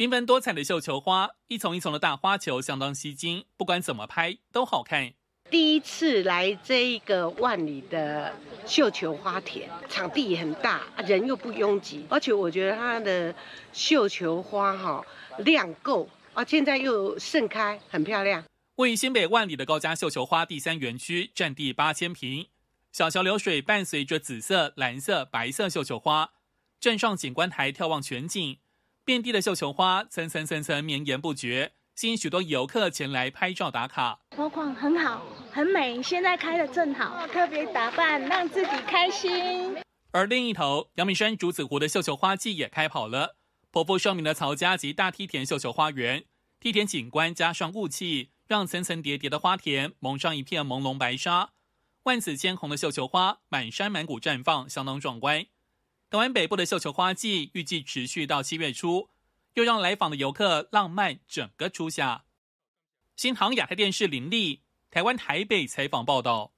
缤纷多彩的绣球花，一丛一丛的大花球相当吸睛，不管怎么拍都好看。第一次来这个万里的绣球花田，场地也很大，人又不拥挤，而且我觉得它的绣球花哈量够啊，现在又盛开，很漂亮。位于新北万里的高家绣球花第三园区，占地八千坪，小桥流水伴随着紫色、蓝色、白色绣球花，站上景观台眺望全景。遍地的绣球花，层层层层绵延不绝，吸引许多游客前来拍照打卡。花况很好，很美，现在开的正好，特别打扮，让自己开心。而另一头，阳明山竹子湖的绣球花季也开跑了。颇布盛名的曹家及大梯田绣球花园，梯田景观加上雾气，让层层叠叠的花田蒙上一片朦胧白纱。万紫千红的绣球花，满山满谷绽放，相当壮观。台湾北部的绣球花季预计持续到七月初，又让来访的游客浪漫整个初夏。新航亚太电视林立，台湾台北采访报道。